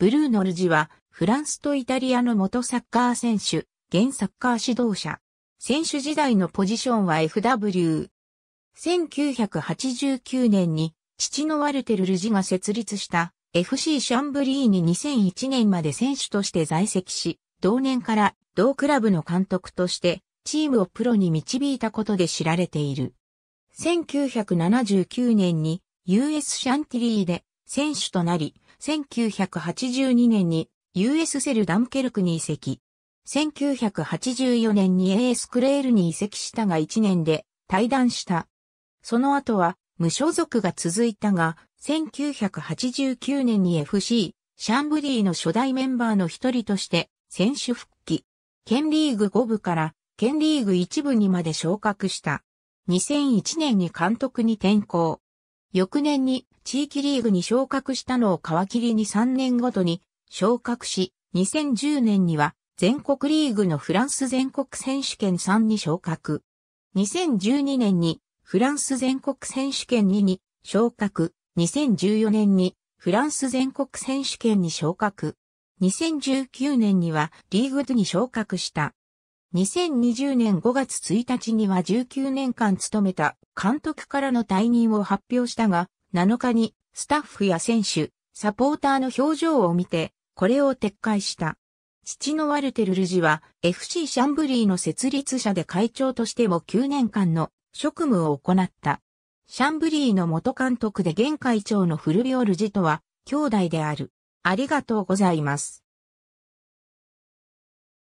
ブルーノ・ルジは、フランスとイタリアの元サッカー選手、現サッカー指導者。選手時代のポジションは FW。1989年に、父のワルテル・ルジが設立した FC シャンブリーに2001年まで選手として在籍し、同年から同クラブの監督としてチームをプロに導いたことで知られている。1979年に US シャンティリーで選手となり、1982年に US セルダムケルクに移籍。1984年に AS クレールに移籍したが1年で退団した。その後は無所属が続いたが、1989年に FC、シャンブリーの初代メンバーの一人として選手復帰。県リーグ5部から県リーグ1部にまで昇格した。2001年に監督に転向。翌年に地域リーグに昇格したのを皮切りに3年ごとに昇格し、2010年には全国リーグのフランス全国選手権3に昇格。2012年にフランス全国選手権2に昇格。2014年にフランス全国選手権に昇格。2019年にはリーグ2に昇格した。2020年5月1日には19年間務めた監督からの退任を発表したが、7日にスタッフや選手、サポーターの表情を見て、これを撤回した。父のワルテルルジは FC シャンブリーの設立者で会長としても9年間の職務を行った。シャンブリーの元監督で現会長のフルビオルジとは兄弟である。ありがとうございます。